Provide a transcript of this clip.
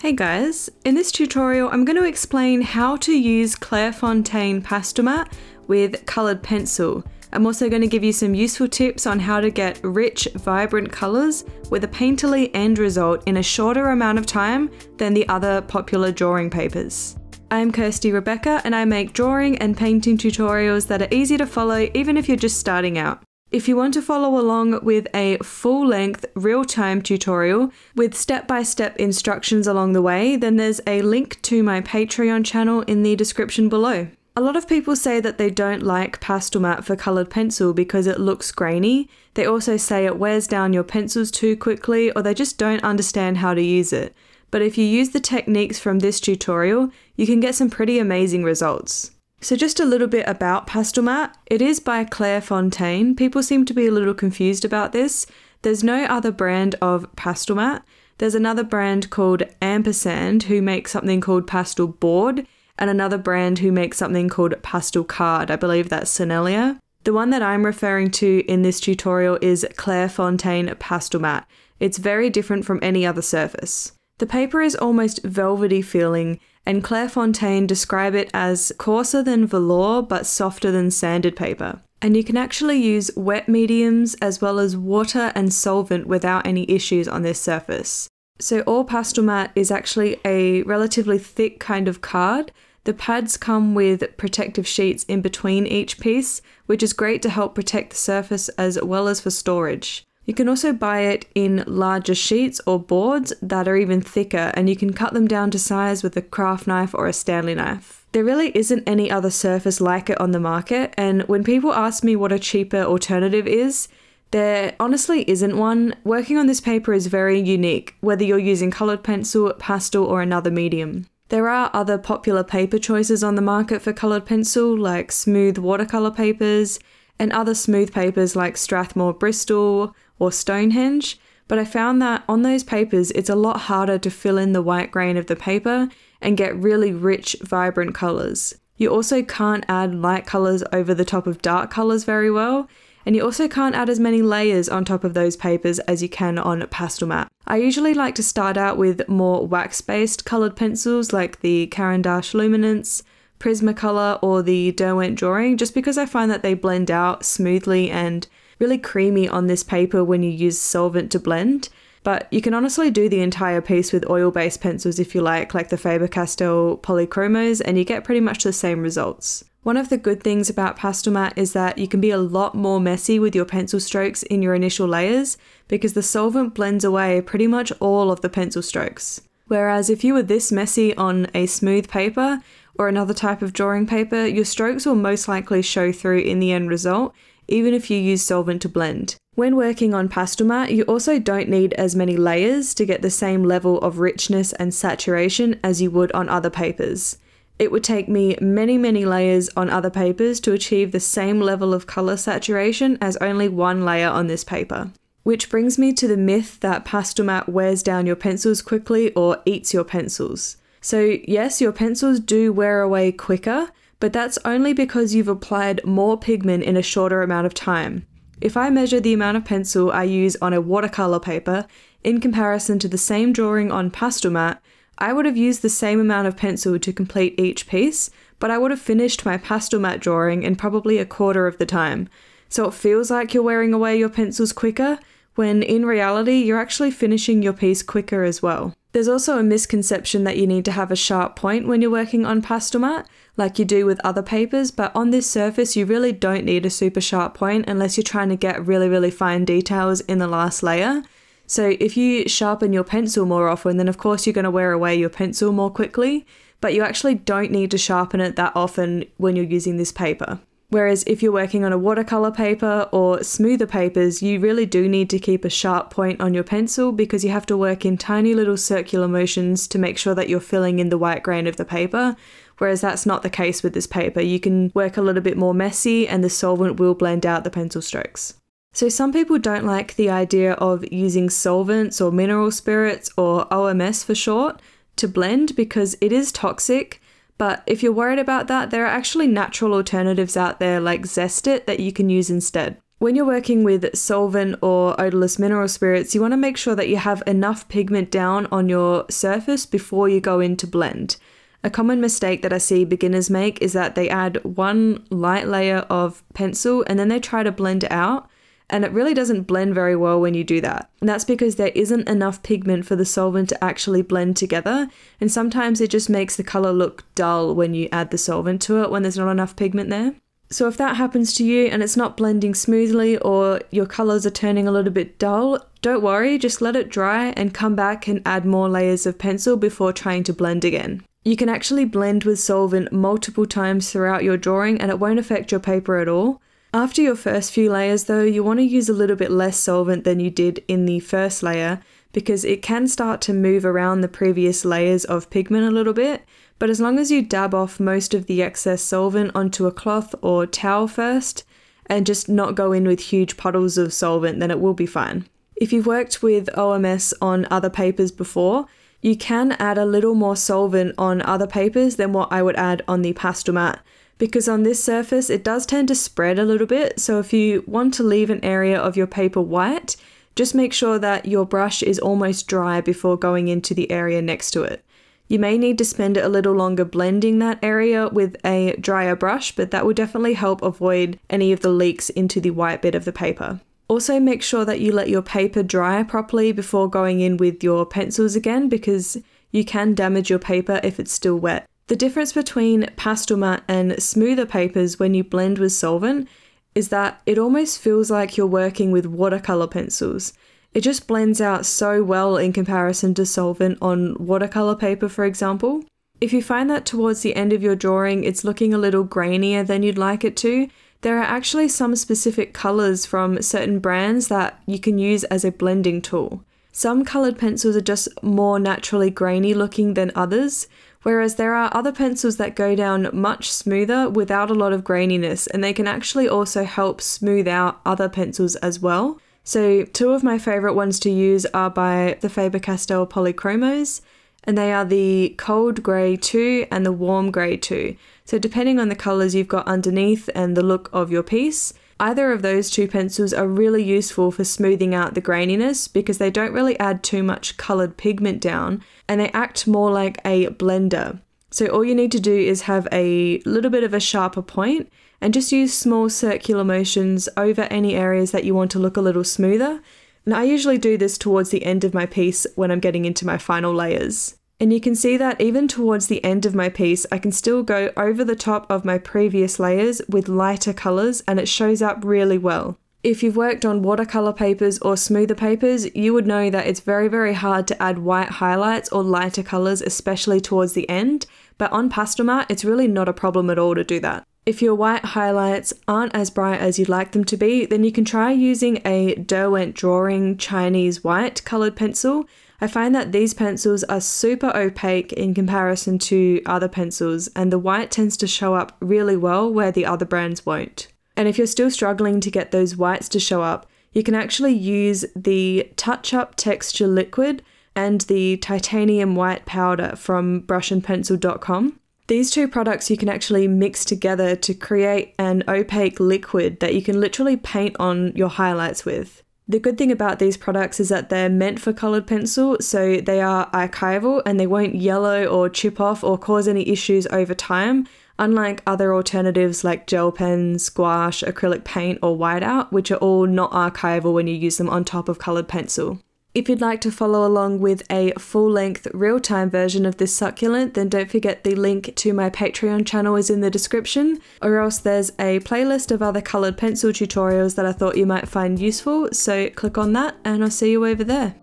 Hey guys, in this tutorial I'm going to explain how to use Clairefontaine pastel mat with coloured pencil. I'm also going to give you some useful tips on how to get rich, vibrant colours with a painterly end result in a shorter amount of time than the other popular drawing papers. I'm Kirsty Rebecca and I make drawing and painting tutorials that are easy to follow even if you're just starting out. If you want to follow along with a full length real time tutorial with step by step instructions along the way, then there's a link to my Patreon channel in the description below. A lot of people say that they don't like pastel matte for coloured pencil because it looks grainy. They also say it wears down your pencils too quickly or they just don't understand how to use it. But if you use the techniques from this tutorial, you can get some pretty amazing results. So, just a little bit about Pastel Matte. It is by Claire Fontaine. People seem to be a little confused about this. There's no other brand of Pastel Matte. There's another brand called Ampersand who makes something called Pastel Board, and another brand who makes something called Pastel Card. I believe that's Sennelier. The one that I'm referring to in this tutorial is Claire Fontaine Pastel Matte. It's very different from any other surface. The paper is almost velvety feeling and Claire Fontaine describe it as coarser than velour but softer than sanded paper. And you can actually use wet mediums as well as water and solvent without any issues on this surface. So, all pastel mat is actually a relatively thick kind of card. The pads come with protective sheets in between each piece, which is great to help protect the surface as well as for storage. You can also buy it in larger sheets or boards that are even thicker, and you can cut them down to size with a craft knife or a Stanley knife. There really isn't any other surface like it on the market, and when people ask me what a cheaper alternative is, there honestly isn't one. Working on this paper is very unique, whether you're using coloured pencil, pastel, or another medium. There are other popular paper choices on the market for coloured pencil, like smooth watercolour papers, and other smooth papers like Strathmore Bristol or Stonehenge, but I found that on those papers it's a lot harder to fill in the white grain of the paper and get really rich, vibrant colours. You also can't add light colours over the top of dark colours very well, and you also can't add as many layers on top of those papers as you can on pastel mat. I usually like to start out with more wax-based coloured pencils like the Caran d'Ache Luminance, Prismacolor or the Derwent drawing just because I find that they blend out smoothly and really creamy on this paper when you use solvent to blend. But you can honestly do the entire piece with oil-based pencils if you like, like the Faber-Castell Polychromos, and you get pretty much the same results. One of the good things about pastel is that you can be a lot more messy with your pencil strokes in your initial layers because the solvent blends away pretty much all of the pencil strokes. Whereas if you were this messy on a smooth paper, or another type of drawing paper, your strokes will most likely show through in the end result, even if you use solvent to blend. When working on pastel mat, you also don't need as many layers to get the same level of richness and saturation as you would on other papers. It would take me many, many layers on other papers to achieve the same level of colour saturation as only one layer on this paper. Which brings me to the myth that pastel mat wears down your pencils quickly or eats your pencils. So, yes, your pencils do wear away quicker, but that's only because you've applied more pigment in a shorter amount of time. If I measure the amount of pencil I use on a watercolour paper in comparison to the same drawing on pastel mat, I would have used the same amount of pencil to complete each piece, but I would have finished my pastel mat drawing in probably a quarter of the time. So it feels like you're wearing away your pencils quicker, when in reality, you're actually finishing your piece quicker as well. There's also a misconception that you need to have a sharp point when you're working on pastel mat, like you do with other papers, but on this surface you really don't need a super sharp point unless you're trying to get really, really fine details in the last layer. So if you sharpen your pencil more often, then of course you're going to wear away your pencil more quickly, but you actually don't need to sharpen it that often when you're using this paper. Whereas if you're working on a watercolor paper or smoother papers, you really do need to keep a sharp point on your pencil because you have to work in tiny little circular motions to make sure that you're filling in the white grain of the paper. Whereas that's not the case with this paper. You can work a little bit more messy and the solvent will blend out the pencil strokes. So, some people don't like the idea of using solvents or mineral spirits or OMS for short to blend because it is toxic but if you're worried about that, there are actually natural alternatives out there like Zest It that you can use instead. When you're working with solvent or odorless mineral spirits, you want to make sure that you have enough pigment down on your surface before you go in to blend. A common mistake that I see beginners make is that they add one light layer of pencil and then they try to blend it out and it really doesn't blend very well when you do that. And that's because there isn't enough pigment for the solvent to actually blend together, and sometimes it just makes the colour look dull when you add the solvent to it when there's not enough pigment there. So if that happens to you and it's not blending smoothly or your colours are turning a little bit dull, don't worry, just let it dry and come back and add more layers of pencil before trying to blend again. You can actually blend with solvent multiple times throughout your drawing and it won't affect your paper at all. After your first few layers though, you want to use a little bit less solvent than you did in the first layer because it can start to move around the previous layers of pigment a little bit, but as long as you dab off most of the excess solvent onto a cloth or towel first, and just not go in with huge puddles of solvent, then it will be fine. If you've worked with OMS on other papers before, you can add a little more solvent on other papers than what I would add on the pastel mat, because on this surface it does tend to spread a little bit. So if you want to leave an area of your paper white, just make sure that your brush is almost dry before going into the area next to it. You may need to spend a little longer blending that area with a drier brush, but that will definitely help avoid any of the leaks into the white bit of the paper. Also make sure that you let your paper dry properly before going in with your pencils again because you can damage your paper if it's still wet. The difference between pastel matte and smoother papers when you blend with solvent is that it almost feels like you're working with watercolour pencils. It just blends out so well in comparison to solvent on watercolour paper, for example. If you find that towards the end of your drawing it's looking a little grainier than you'd like it to, there are actually some specific colours from certain brands that you can use as a blending tool. Some coloured pencils are just more naturally grainy looking than others, Whereas there are other pencils that go down much smoother without a lot of graininess, and they can actually also help smooth out other pencils as well. So, two of my favourite ones to use are by the Faber Castell Polychromos, and they are the Cold Grey 2 and the Warm Grey 2. So, depending on the colours you've got underneath and the look of your piece, Either of those two pencils are really useful for smoothing out the graininess because they don't really add too much coloured pigment down and they act more like a blender. So all you need to do is have a little bit of a sharper point and just use small circular motions over any areas that you want to look a little smoother. And I usually do this towards the end of my piece when I'm getting into my final layers. And you can see that even towards the end of my piece, I can still go over the top of my previous layers with lighter colours and it shows up really well. If you've worked on watercolour papers or smoother papers, you would know that it's very, very hard to add white highlights or lighter colours, especially towards the end, but on pastelmat, it's really not a problem at all to do that. If your white highlights aren't as bright as you'd like them to be, then you can try using a Derwent Drawing Chinese White coloured pencil I find that these pencils are super opaque in comparison to other pencils, and the white tends to show up really well where the other brands won't. And if you're still struggling to get those whites to show up, you can actually use the Touch Up Texture Liquid and the Titanium White Powder from brushandpencil.com. These two products you can actually mix together to create an opaque liquid that you can literally paint on your highlights with. The good thing about these products is that they're meant for coloured pencil, so they are archival and they won't yellow or chip off or cause any issues over time, unlike other alternatives like gel pens, gouache, acrylic paint, or whiteout, which are all not archival when you use them on top of coloured pencil. If you'd like to follow along with a full length real time version of this succulent, then don't forget the link to my Patreon channel is in the description, or else there's a playlist of other coloured pencil tutorials that I thought you might find useful, so click on that and I'll see you over there.